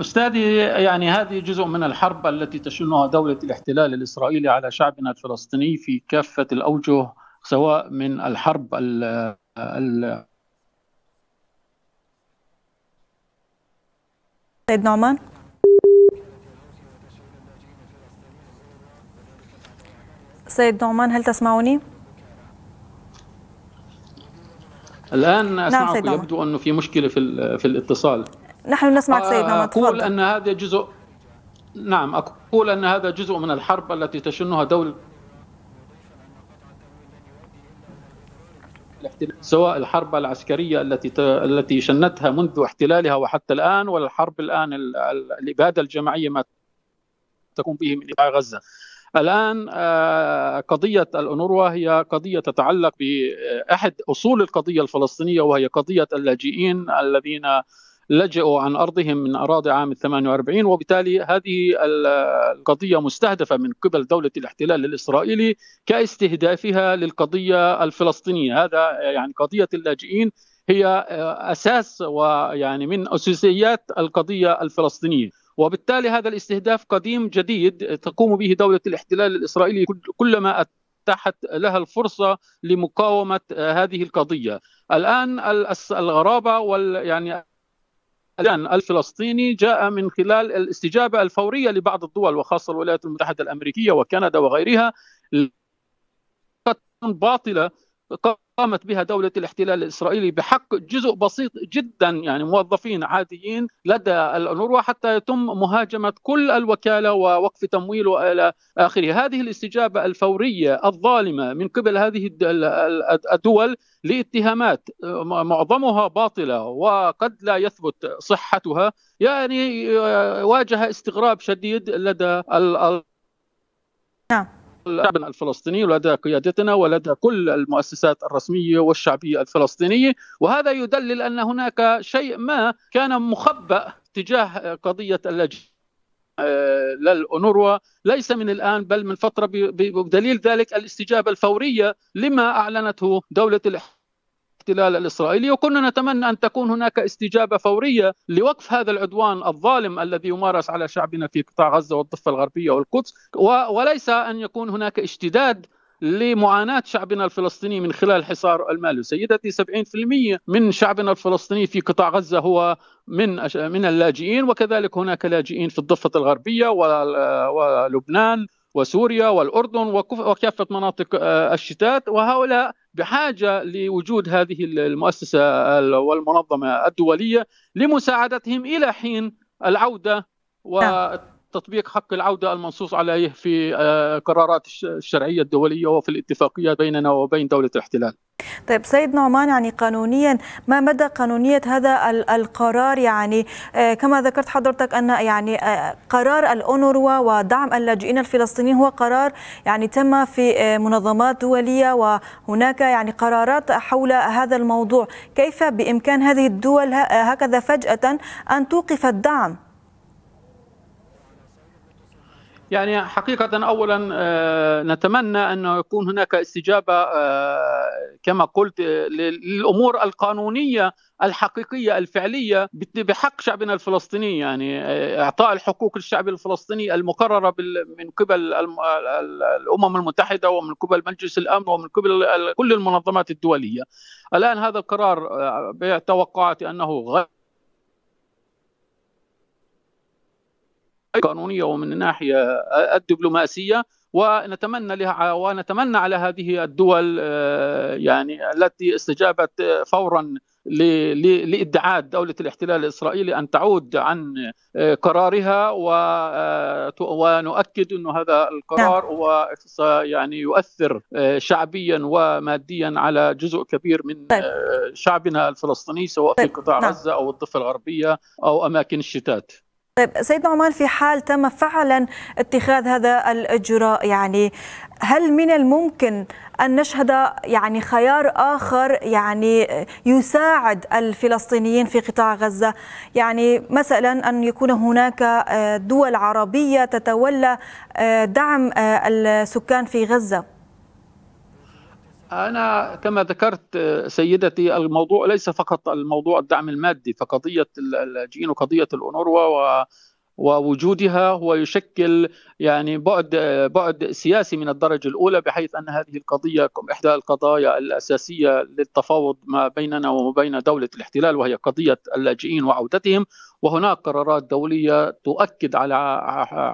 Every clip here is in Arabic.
استاذي يعني هذه جزء من الحرب التي تشنها دوله الاحتلال الاسرائيلي على شعبنا الفلسطيني في كافه الاوجه سواء من الحرب ال ال سيد نعمان سيد نعمان هل تسمعوني؟ الآن نعم، أسمعك نعم يبدو أنه في مشكلة في, في الاتصال نحن نسمعك آه، سيدنا أقول أن هذا جزء نعم أقول أن هذا جزء من الحرب التي تشنها دولة سواء الحرب العسكرية التي ت... التي شنتها منذ احتلالها وحتى الآن والحرب الآن ال... الإبادة الجماعية ما تقوم به من غزة الآن آه، قضية الأنوروا هي قضية تتعلق بأحد أصول القضية الفلسطينية وهي قضية اللاجئين الذين لجأوا عن أرضهم من أراضي عام 48 وبالتالي هذه القضية مستهدفة من قبل دولة الاحتلال الإسرائيلي كاستهدافها للقضية الفلسطينية هذا يعني قضية اللاجئين هي أساس ويعني من أساسيات القضية الفلسطينية وبالتالي هذا الاستهداف قديم جديد تقوم به دولة الاحتلال الإسرائيلي كلما اتاحت لها الفرصه لمقاومه هذه القضيه الان الغرابه وال يعني الان الفلسطيني جاء من خلال الاستجابه الفوريه لبعض الدول وخاصه الولايات المتحده الامريكيه وكندا وغيرها باطله قامت بها دولة الاحتلال الإسرائيلي بحق جزء بسيط جدا يعني موظفين عاديين لدى الأنوروا حتى يتم مهاجمة كل الوكالة ووقف تمويله إلى آخره هذه الاستجابة الفورية الظالمة من قبل هذه الدول لاتهامات معظمها باطلة وقد لا يثبت صحتها يعني آه، واجه استغراب شديد لدى نعم شعبنا الفلسطيني ولدى قيادتنا ولدى كل المؤسسات الرسمية والشعبية الفلسطينية وهذا يدلل أن هناك شيء ما كان مخبأ تجاه قضية اللاجئين آه، للأونروا ليس من الآن بل من فترة بدليل ذلك الاستجابة الفورية لما أعلنته دولة الاحتلال الاحتلال الاسرائيلي وكنا نتمنى ان تكون هناك استجابه فوريه لوقف هذا العدوان الظالم الذي يمارس على شعبنا في قطاع غزه والضفه الغربيه والقدس وليس ان يكون هناك اشتداد لمعاناة شعبنا الفلسطيني من خلال حصار المالي سيدتي 70% من شعبنا الفلسطيني في قطاع غزة هو من من اللاجئين وكذلك هناك لاجئين في الضفة الغربية ولبنان وسوريا والأردن وكافة مناطق آه، الشتات وهؤلاء بحاجة لوجود هذه المؤسسة والمنظمة الدولية لمساعدتهم إلى حين العودة نعم. و تطبيق حق العوده المنصوص عليه في آه، قرارات الشرعيه الدوليه وفي الاتفاقيه بيننا وبين دوله الاحتلال. طيب سيد نعمان يعني قانونيا ما مدى قانونيه هذا القرار يعني آه، كما ذكرت حضرتك ان يعني آه، قرار الاونروا ودعم اللاجئين الفلسطينيين هو قرار يعني تم في منظمات دوليه وهناك يعني قرارات حول هذا الموضوع، كيف بامكان هذه الدول هكذا فجاه ان توقف الدعم؟ يعني حقيقة أولا آه، نتمنى أن يكون هناك استجابة آه، كما قلت آه، للأمور القانونية الحقيقية الفعلية بحق شعبنا الفلسطيني يعني إعطاء الحقوق للشعب الفلسطيني المقررة من قبل الأمم المتحدة ومن قبل مجلس الأمن ومن قبل كل المنظمات الدولية الآن هذا القرار بتوقعاتي أنه غير قانونية ومن الناحية الدبلوماسية ونتمنى لها ونتمنى على هذه الدول آه، يعني التي استجابت فورا لادعاء دوله الاحتلال الاسرائيلي ان تعود عن آه، قرارها آه، ونؤكد انه هذا القرار نعم. هو يعني يؤثر شعبيا وماديا على جزء كبير من طيب. شعبنا الفلسطيني سواء في طيب. قطاع نعم. غزه او الضفه الغربيه او اماكن الشتات طيب سيدنا نعمان في حال تم فعلا اتخاذ هذا الاجراء يعني هل من الممكن ان نشهد يعني خيار اخر يعني يساعد الفلسطينيين في قطاع غزه يعني مثلا ان يكون هناك آه، دول عربيه تتولى آه، دعم آه، السكان في غزه أنا كما ذكرت آه، سيدتي الموضوع ليس فقط الموضوع الدعم المادي فقضية اللاجئين وقضية الأونروا و ووجودها هو يشكل يعني بعد آه، بعد سياسي من الدرجه الاولى بحيث ان هذه القضيه احدى القضايا الاساسيه للتفاوض ما بيننا وما بين دوله الاحتلال وهي قضيه اللاجئين وعودتهم وهناك قرارات دوليه تؤكد على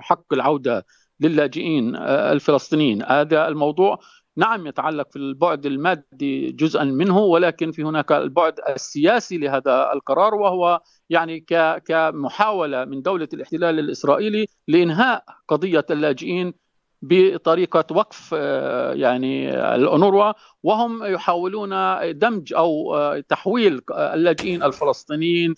حق العوده للاجئين آه، الفلسطينيين هذا الموضوع نعم يتعلق في البعد المادي جزءا منه ولكن في هناك البعد السياسي لهذا القرار وهو يعني كمحاوله من دوله الاحتلال الاسرائيلي لانهاء قضيه اللاجئين بطريقة وقف آه، يعني الأنوروا وهم يحاولون دمج أو آه، تحويل اللاجئين الفلسطينيين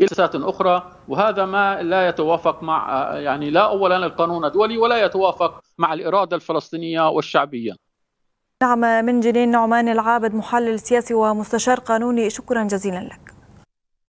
الى سياسات اخرى وهذا ما لا يتوافق مع يعني لا اولا القانون الدولي ولا يتوافق مع الاراده الفلسطينيه والشعبيه. نعم من جنين نعمان العابد محلل سياسي ومستشار قانوني شكرا جزيلا لك.